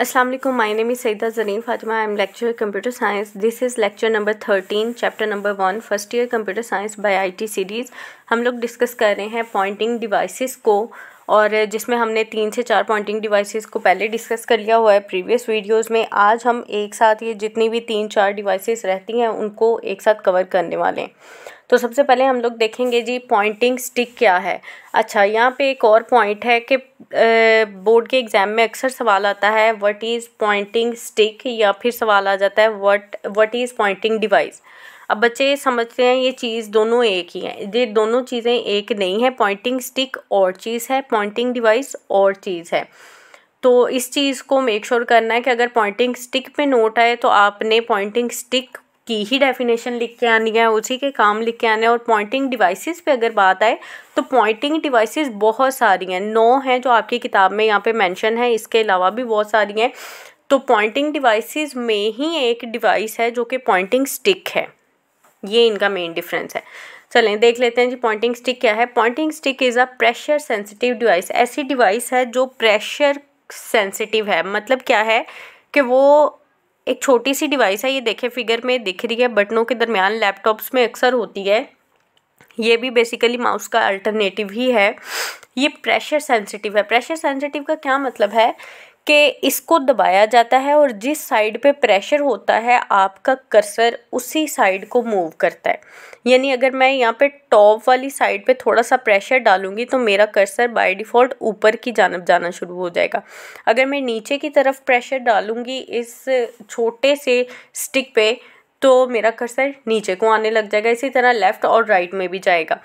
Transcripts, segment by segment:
अस्सलाम वालेकुम my name is Sayeda Zareen Fatima I am lecture computer science this is lecture number thirteen chapter number one first year computer science by IT series हम लोग discuss कर रहे हैं Poynting devices को और जिसमें हमने तीन से चार पॉइंटिंग डिवाइसेस को पहले डिस्कस कर लिया हुआ है प्रीवियस वीडियोस में आज हम एक साथ ये जितनी भी तीन चार डिवाइसेस रहती हैं उनको एक साथ कवर करने वाले हैं तो सबसे पहले हम लोग देखेंगे जी पॉइंटिंग स्टिक क्या है अच्छा यहाँ पे एक और पॉइंट है कि बोर्ड के एग्ज़ाम में अक्सर सवाल आता है व्हाट इज़ पॉइंटिंग स्टिक या फिर सवाल आ जाता है what what is pointing device अब बच्चे समझते हैं ये चीज़ दोनों एक ही है ये दोनों चीज़ें एक नहीं है पॉइंटिंग स्टिक और चीज़ है पॉइंटिंग डिवाइस और चीज़ है तो इस चीज़ को मेक श्योर sure करना है कि अगर पॉइंटिंग स्टिक पे नोट आए तो आपने पॉइंटिंग स्टिक की ही डेफिनेशन लिख के आनी है उसी के काम लिख के आने हैं और पॉइंटिंग डिवाइसेस पे अगर बात आए तो पॉइंटिंग डिवाइसेस बहुत सारी हैं नौ हैं जो आपकी किताब में यहाँ पे मेंशन है इसके अलावा भी बहुत सारी हैं तो पॉइंटिंग डिवाइसेस में ही एक डिवाइस है जो कि पॉइंटिंग स्टिक है ये इनका मेन डिफरेंस है चलें देख लेते हैं जी पॉइंटिंग स्टिक क्या है pointing stick is a pressure sensitive device ऐसी डिवाइस है जो प्रेशर सेंसिटिव है मतलब क्या है कि वो एक छोटी सी डिवाइस है ये देखे फिगर में दिख रही है बटनों के दरमियान लैपटॉप्स में अक्सर होती है ये भी बेसिकली माउस का अल्टरनेटिव ही है ये प्रेशर सेंसिटिव है प्रेशर सेंसिटिव का क्या मतलब है कि इसको दबाया जाता है और जिस साइड पे प्रेशर होता है आपका कर्सर उसी साइड को मूव करता है यानी अगर मैं यहाँ पे टॉप वाली साइड पे थोड़ा सा प्रेशर डालूंगी तो मेरा कर्सर बाय डिफ़ॉल्ट ऊपर की जानब जाना शुरू हो जाएगा अगर मैं नीचे की तरफ प्रेशर डालूंगी इस छोटे से स्टिक पे तो मेरा कर्सर नीचे को आने लग जाएगा इसी तरह लेफ़्ट और राइट में भी जाएगा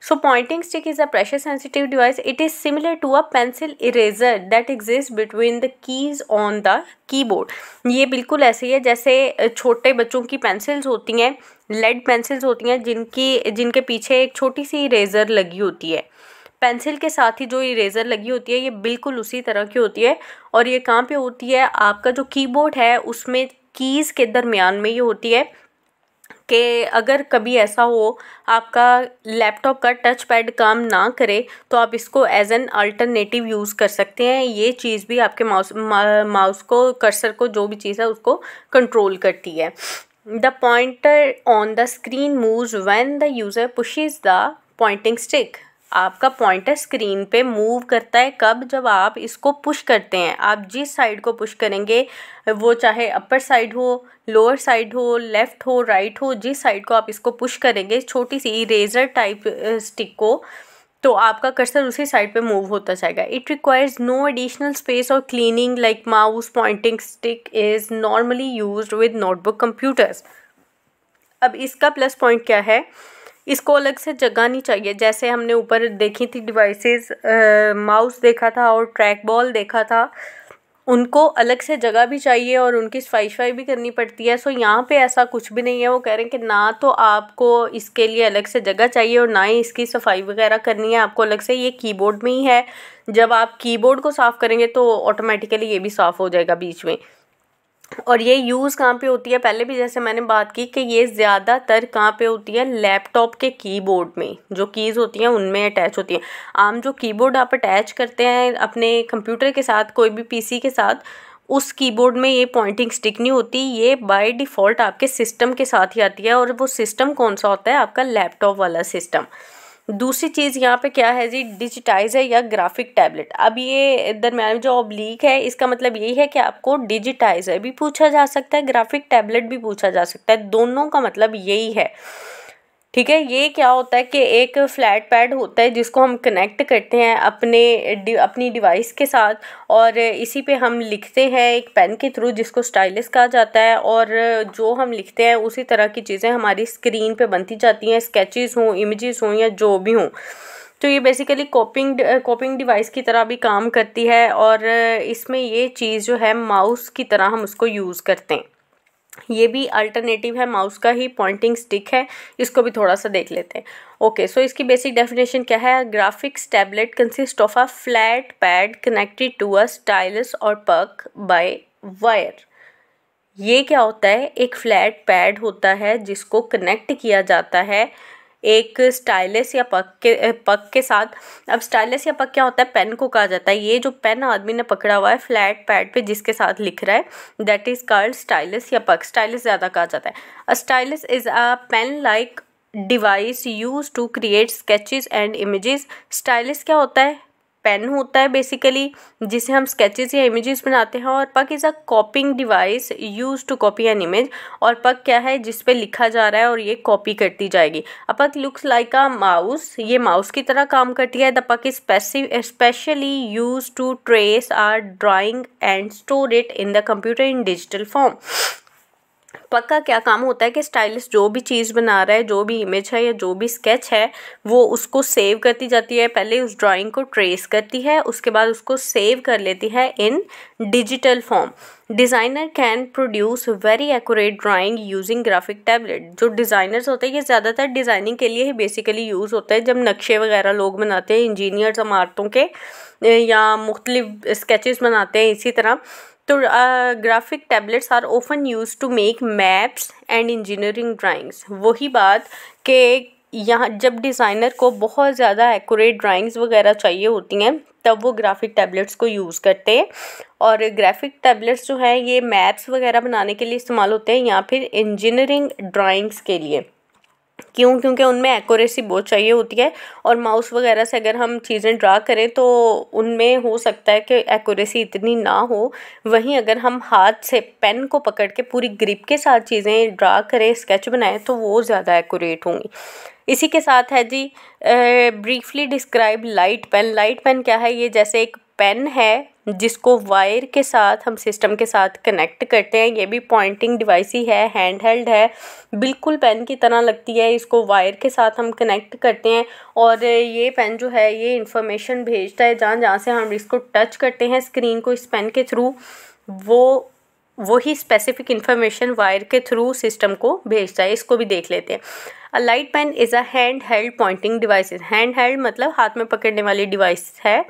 So pointing stick is a pressure sensitive device. It is similar to a pencil eraser that exists between the keys on the keyboard. ये बिल्कुल ऐसे ही है जैसे छोटे बच्चों की पेंसिल्स होती हैं लेड पेंसिल्स होती हैं जिनकी जिनके पीछे एक छोटी सी इरेज़र लगी होती है पेंसिल के साथ ही जो इरेज़र लगी होती है ये बिल्कुल उसी तरह की होती है और ये कहाँ पे होती है आपका जो कीबोर्ड है उसमें कीज़ के दरमियान में ये होती है कि अगर कभी ऐसा हो आपका लैपटॉप का टच पैड काम ना करे तो आप इसको एज एन अल्टरनेटिव यूज़ कर सकते हैं ये चीज़ भी आपके माउस माउस को कर्सर को जो भी चीज़ है उसको कंट्रोल करती है the pointer on the screen moves when the user pushes the pointing stick आपका पॉइंटर स्क्रीन पे मूव करता है कब जब आप इसको पुश करते हैं आप जिस साइड को पुश करेंगे वो चाहे अपर साइड हो लोअर साइड हो लेफ़्ट हो राइट हो जिस साइड को आप इसको पुश करेंगे छोटी सी इरेजर टाइप स्टिक को तो आपका कर्सर उसी साइड पे मूव होता जाएगा it requires no additional space और cleaning like mouse pointing stick is normally use with notebook computers अब इसका प्लस पॉइंट क्या है इसको अलग से जगह नहीं चाहिए जैसे हमने ऊपर देखी थी डिवाइसेस माउस देखा था और ट्रैक बॉल देखा था उनको अलग से जगह भी चाहिए और उनकी सफाई सफाई भी करनी पड़ती है सो यहाँ पे ऐसा कुछ भी नहीं है वो कह रहे हैं कि ना तो आपको इसके लिए अलग से जगह चाहिए और ना ही इसकी सफाई वगैरह करनी है आपको अलग से ये कीबोर्ड में ही है जब आप कीबोर्ड को साफ़ करेंगे तो ऑटोमेटिकली ये भी साफ़ हो जाएगा बीच में और ये यूज़ कहाँ पे होती है पहले भी जैसे मैंने बात की कि ये ज़्यादातर कहाँ पे होती है लैपटॉप के कीबोर्ड में जो कीज़ होती हैं उनमें अटैच होती हैं आम जो कीबोर्ड आप अटैच करते हैं अपने कंप्यूटर के साथ कोई भी पीसी के साथ उस कीबोर्ड में ये पॉइंटिंग स्टिक नहीं होती ये बाय डिफ़ॉल्ट आपके सिस्टम के साथ ही आती है और वो सिस्टम कौन सा होता है आपका लैपटॉप वाला सिस्टम दूसरी चीज़ यहाँ पे क्या है जी डिजिटाइज है या ग्राफिक टैबलेट अब ये दरम्यान जो ऑब्लीक है इसका मतलब यही है कि आपको डिजिटाइजर भी पूछा जा सकता है ग्राफिक टैबलेट भी पूछा जा सकता है दोनों का मतलब यही है ठीक है ये क्या होता है कि एक फ्लैट पैड होता है जिसको हम कनेक्ट करते हैं अपने डि, अपनी डिवाइस के साथ और इसी पे हम लिखते हैं एक पेन के थ्रू जिसको स्टाइलिस कहा जाता है और जो हम लिखते हैं उसी तरह की चीज़ें हमारी स्क्रीन पे बनती जाती हैं स्केचेस हों इमेजेस हों या जो भी हों तो ये बेसिकली कॉपिंग कॉपिंग डिवाइस की तरह भी काम करती है और इसमें ये चीज़ जो है माउस की तरह हम उसको यूज़ करते हैं ये भी अल्टरनेटिव है माउस का ही पॉइंटिंग स्टिक है इसको भी थोड़ा सा देख लेते हैं ओके सो इसकी बेसिक डेफिनेशन क्या है graphics tablet consist of a flat pad connected to a stylus और पक बाय वायर ये क्या होता है एक फ्लैट पैड होता है जिसको कनेक्ट किया जाता है एक स्टाइलिस या पक के पक के साथ अब स्टाइलिस या पक क्या होता है पेन को कहा जाता है ये जो पेन आदमी ने पकड़ा हुआ है फ्लैट पैड पे जिसके साथ लिख रहा है दैट इज़ कार्ड स्टाइलिस या पक स्टाइलिस ज़्यादा कहा जाता है stylus is a pen like device use to create sketches and images stylus क्या होता है पेन होता है बेसिकली जिसे हम स्केचेस या इमेजेस बनाते हैं और puck is a copying device use to copy an image और पक क्या है जिस पे लिखा जा रहा है और ये कॉपी करती जाएगी a puck looks like a mouse ये माउस की तरह काम करती है the puck is specially use to trace or drawing and store it in the computer in digital form पक्का क्या काम होता है कि स्टाइलिस्ट जो भी चीज़ बना रहा है जो भी इमेज है या जो भी स्केच है वो उसको सेव करती जाती है पहले उस ड्राइंग को ट्रेस करती है उसके बाद उसको सेव कर लेती है in digital form designer can produce very accurate drawing using graphic tablet जो डिज़ाइनर्स होते हैं ये ज़्यादातर डिज़ाइनिंग के लिए ही बेसिकली यूज़ होता है जब नक्शे वगैरह लोग बनाते हैं इंजीनियर्स इमारतों के या मुख्तलिफ स्केचेस बनाते हैं इसी तरह तो graphic tablets are often use to make maps and engineering drawings वही बात कि यहाँ जब डिज़ाइनर को बहुत ज़्यादा एक्यूरेट ड्राइंग्स वगैरह चाहिए होती हैं तब वो ग्राफिक टैबलेट्स को यूज़ करते हैं और ग्राफिक टैबलेट्स जो हैं ये मैप्स वगैरह बनाने के लिए इस्तेमाल होते हैं या फिर इंजीनियरिंग ड्राइंग्स के लिए क्यों क्योंकि उनमें एक्यूरेसी बहुत चाहिए होती है और माउस वगैरह से अगर हम चीज़ें ड्रा करें तो उनमें हो सकता है कि एक्यूरेसी इतनी ना हो वहीं अगर हम हाथ से पेन को पकड़ के पूरी ग्रिप के साथ चीज़ें ड्रा करें स्केच बनाएं तो वो ज़्यादा एक्यूरेट होंगी इसी के साथ है G briefly describe light pen light pen क्या है ये जैसे एक पेन है जिसको वायर के साथ हम सिस्टम के साथ कनेक्ट करते हैं ये भी पॉइंटिंग डिवाइस ही है हैंड हेल्ड है बिल्कुल पेन की तरह लगती है इसको वायर के साथ हम कनेक्ट करते हैं और ये पेन जो है ये इंफॉर्मेशन भेजता है जहाँ जहाँ से हम इसको टच करते हैं स्क्रीन को इस पेन के थ्रू वो वही स्पेसिफिक इन्फॉर्मेशन वायर के थ्रू सिस्टम को भेजता है इसको भी देख लेते हैं a light pen is a hand held pointing device hand held मतलब हाथ में पकड़ने वाली डिवाइस है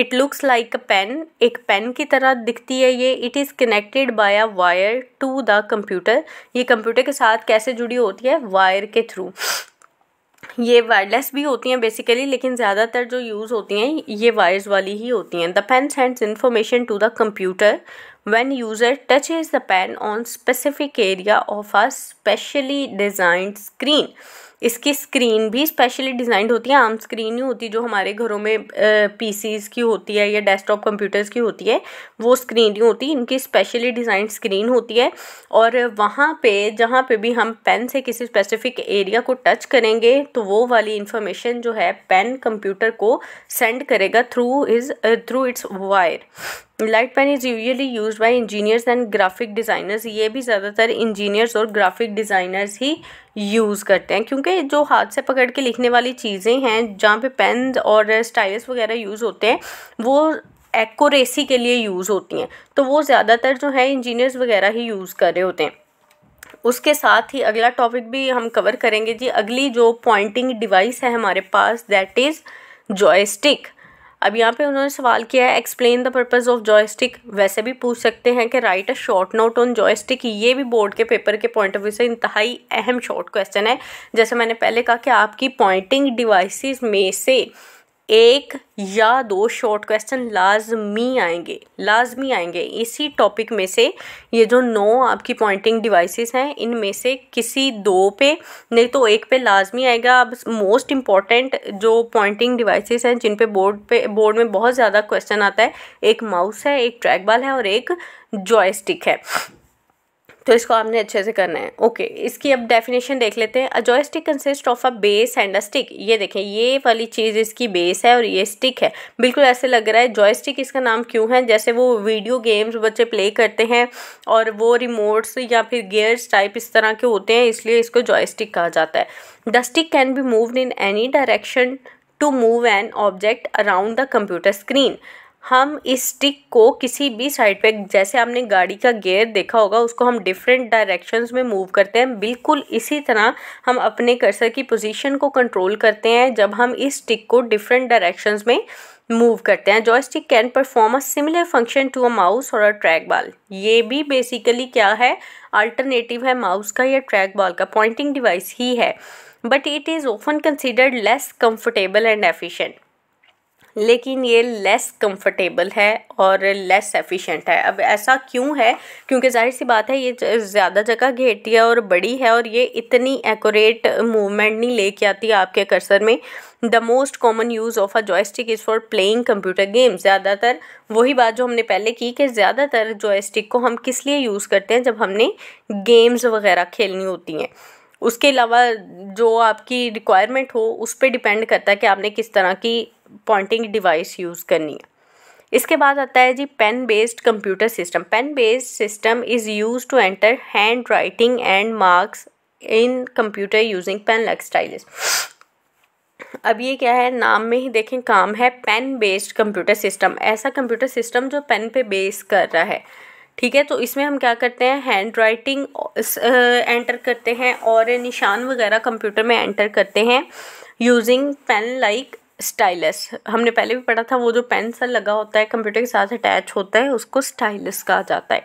it looks like a pen एक पेन की तरह दिखती है ये it is connected by a wire to the computer ये कंप्यूटर के साथ कैसे जुड़ी होती है वायर के थ्रू ये वायरलेस भी होती हैं बेसिकली लेकिन ज़्यादातर जो यूज़ होती हैं ये वायर्स वाली ही होती हैं the pen sends information to the computer user touch is the pen on specific area of a specially designed screen इसकी स्क्रीन भी स्पेशली डिज़ाइंड होती है आम स्क्रीन ही होती जो हमारे घरों में पीसीज की होती है या डेस्कटॉप कंप्यूटर्स की होती है वो स्क्रीन ही होती है इनकी स्पेशली डिज़ाइंड स्क्रीन होती है और वहाँ पे जहाँ पे भी हम पेन से किसी स्पेसिफिक एरिया को टच करेंगे तो वो वाली इंफॉर्मेशन जो है पेन कंप्यूटर को सेंड करेगा through is through its wire light pen is usually use by engineers and graphic designers ये भी ज़्यादातर इंजीनियर्स और ग्राफिक डिज़ाइनर्स ही यूज़ करते हैं क्योंकि जो हाथ से पकड़ के लिखने वाली चीज़ें हैं जहाँ पे पेन और स्टाइल्स वगैरह यूज़ होते हैं वो एक्ोरेसी के लिए यूज़ होती हैं तो वो ज़्यादातर जो है इंजीनियर्स वगैरह ही यूज़ कर रहे होते हैं उसके साथ ही अगला टॉपिक भी हम कवर करेंगे जी अगली जो पॉइंटिंग डिवाइस है हमारे पास दैट इज़ जॉयस्टिक अब यहाँ पे उन्होंने सवाल किया है explain the purpose of joystick वैसे भी पूछ सकते हैं कि write a short note on joystick ये भी बोर्ड के पेपर के पॉइंट ऑफ व्यू से इंतहाई अहम शॉर्ट क्वेश्चन है जैसे मैंने पहले कहा कि आपकी पॉइंटिंग डिवाइसिस में से एक या दो शॉर्ट क्वेश्चन लाजमी आएंगे लाजमी आएंगे इसी टॉपिक में से ये जो नौ आपकी पॉइंटिंग डिवाइसेस हैं इनमें से किसी दो पे नहीं तो एक पे लाजमी आएगा अब मोस्ट इम्पॉर्टेंट जो पॉइंटिंग डिवाइसेस हैं जिन पे बोर्ड पे बोर्ड में बहुत ज़्यादा क्वेश्चन आता है एक माउस है एक ट्रैक बाल है और एक जॉयस्टिक है तो इसको आपने अच्छे से करना है ओके okay, इसकी अब डेफिनेशन देख लेते हैं a stick consist of a base and a stick ये देखें ये वाली चीज़ इसकी बेस है और ये स्टिक है बिल्कुल ऐसे लग रहा है जॉय स्टिक इसका नाम क्यों है जैसे वो वीडियो गेम्स बच्चे प्ले करते हैं और वो रिमोट्स या फिर गेयर्स टाइप इस तरह के होते हैं इसलिए इसको जॉय स्टिक कहा जाता है the stick can be move in any direction to move an object around the computer screen हम इस स्टिक को किसी भी साइड पे जैसे आपने गाड़ी का गेयर देखा होगा उसको हम डिफरेंट डायरेक्शंस में मूव करते हैं बिल्कुल इसी तरह हम अपने कर्सर की पोजीशन को कंट्रोल करते हैं जब हम इस स्टिक को डिफरेंट डायरेक्शंस में मूव करते हैं joystick can perform a similar function to a mouse और अ ट्रैक बॉल ये भी बेसिकली क्या है अल्टरनेटिव है माउस का या ट्रैक बॉल का पॉइंटिंग डिवाइस ही है but it is often considered less comfortable and efficient लेकिन ये लेस कंफर्टेबल है और लेस एफिशिएंट है अब ऐसा क्यों है क्योंकि जाहिर सी बात है ये ज़्यादा जगह घेरती है और बड़ी है और ये इतनी एक्यूरेट मूवमेंट नहीं लेके आती आपके कर्सर में the most common use of a joystick is for playing computer game ज़्यादातर वही बात जो हमने पहले की कि ज़्यादातर जॉयस्टिक को हम किस लिए यूज़ करते हैं जब हमने गेम्स वगैरह खेलनी होती हैं उसके अलावा जो आपकी रिक्वायरमेंट हो उस पर डिपेंड करता है कि आपने किस तरह की पॉइंटिंग डिवाइस यूज़ करनी है इसके बाद आता है G pen based computer system pen based system is use to enter handwriting and marks in computer using pen like stylus अब ये क्या है नाम में ही देखें काम है पेन बेस्ड कंप्यूटर सिस्टम ऐसा कंप्यूटर सिस्टम जो पेन पे बेस कर रहा है ठीक है तो इसमें हम क्या करते हैं हैंड राइटिंग एंटर करते हैं और निशान वगैरह कंप्यूटर में एंटर करते हैं यूजिंग पेन लाइक स्टाइलस हमने पहले भी पढ़ा था वो जो पेंसिल लगा होता है कंप्यूटर के साथ अटैच होता है उसको स्टाइलस कहा जाता है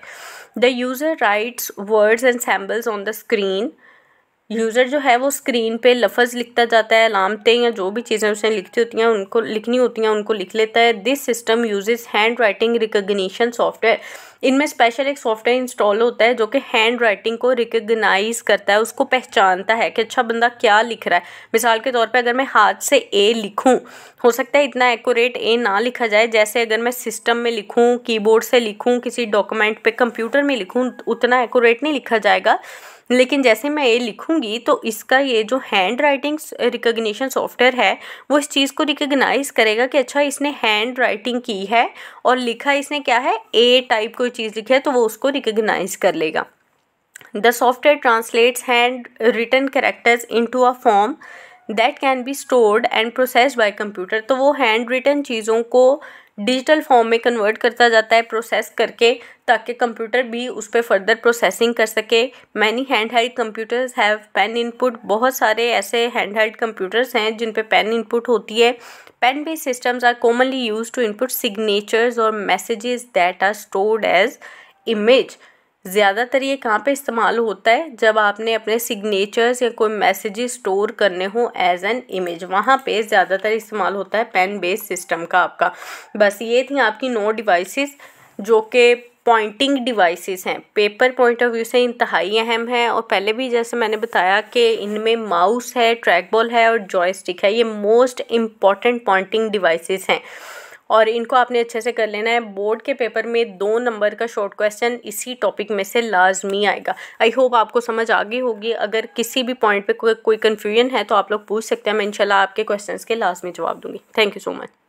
the user writes words and symbols on the screen user जो है वो स्क्रीन पे लफज लिखता जाता है अलामते या जो भी चीज़ें उसने लिखती होती हैं उनको लिखनी होती हैं उनको लिख लेता है this system uses handwriting recognition software इनमें स्पेशल एक सॉफ्टवेयर इंस्टॉल होता है जो कि हैंड राइटिंग को रिकगनाइज़ करता है उसको पहचानता है कि अच्छा बंदा क्या लिख रहा है मिसाल के तौर पर अगर मैं हाथ से ए लिखूँ हो सकता है इतना एकोरेट ए ना लिखा जाए जैसे अगर मैं सिस्टम में लिखूँ कीबोर्ड से लिखूँ किसी डॉक्यूमेंट पर कंप्यूटर में लिखूँ उतना एकोरेट नहीं लिखा जाएगा लेकिन जैसे मैं ये लिखूँगी तो इसका ये जो हैंड राइटिंग रिकोगनीशन सॉफ्टवेयर है वो इस चीज़ को रिकगनाइज़ करेगा कि अच्छा इसने हैंड राइटिंग की है और लिखा इसने क्या है ए टाइप को कोई चीज़ लिखी है तो वो उसको रिकग्नाइज कर लेगा the software translates handwritten characters into a form that can be stored and processed by computer तो वो हैंड रिटर्न चीज़ों को डिजिटल फॉर्म में कन्वर्ट करता जाता है प्रोसेस करके ताकि कंप्यूटर भी उस पर फर्दर प्रोसेसिंग कर सके many hand held computers have pen input बहुत सारे ऐसे हैंड हेल्ड कंप्यूटर्स हैं जिन पे पेन इनपुट होती है pen based systems are commonly use to input signatures और messages that are stored as image ज़्यादातर ये कहाँ पे इस्तेमाल होता है जब आपने अपने सिग्नेचर्स या कोई मैसेजेस स्टोर करने हो एज एन इमेज वहाँ पे ज़्यादातर इस्तेमाल होता है पेन बेस्ड सिस्टम का आपका बस ये थी आपकी नो डिवाइसेस जो कि पॉइंटिंग डिवाइसेस हैं पेपर पॉइंट ऑफ व्यू से इंतहाई अहम है और पहले भी जैसे मैंने बताया कि इनमें माउस है ट्रैक बॉल है और जॉयस्टिक है ये मोस्ट इम्पॉर्टेंट पॉइंटिंग डिवाइसेस हैं और इनको आपने अच्छे से कर लेना है बोर्ड के पेपर में दो नंबर का शॉर्ट क्वेश्चन इसी टॉपिक में से लाजमी आएगा आई होप आपको समझ आ गई होगी अगर किसी भी पॉइंट पे कोई कोई कन्फ्यूजन है तो आप लोग पूछ सकते हैं मैं इंशाल्लाह आपके क्वेश्चंस के लाजमी जवाब दूंगी थैंक यू सो मच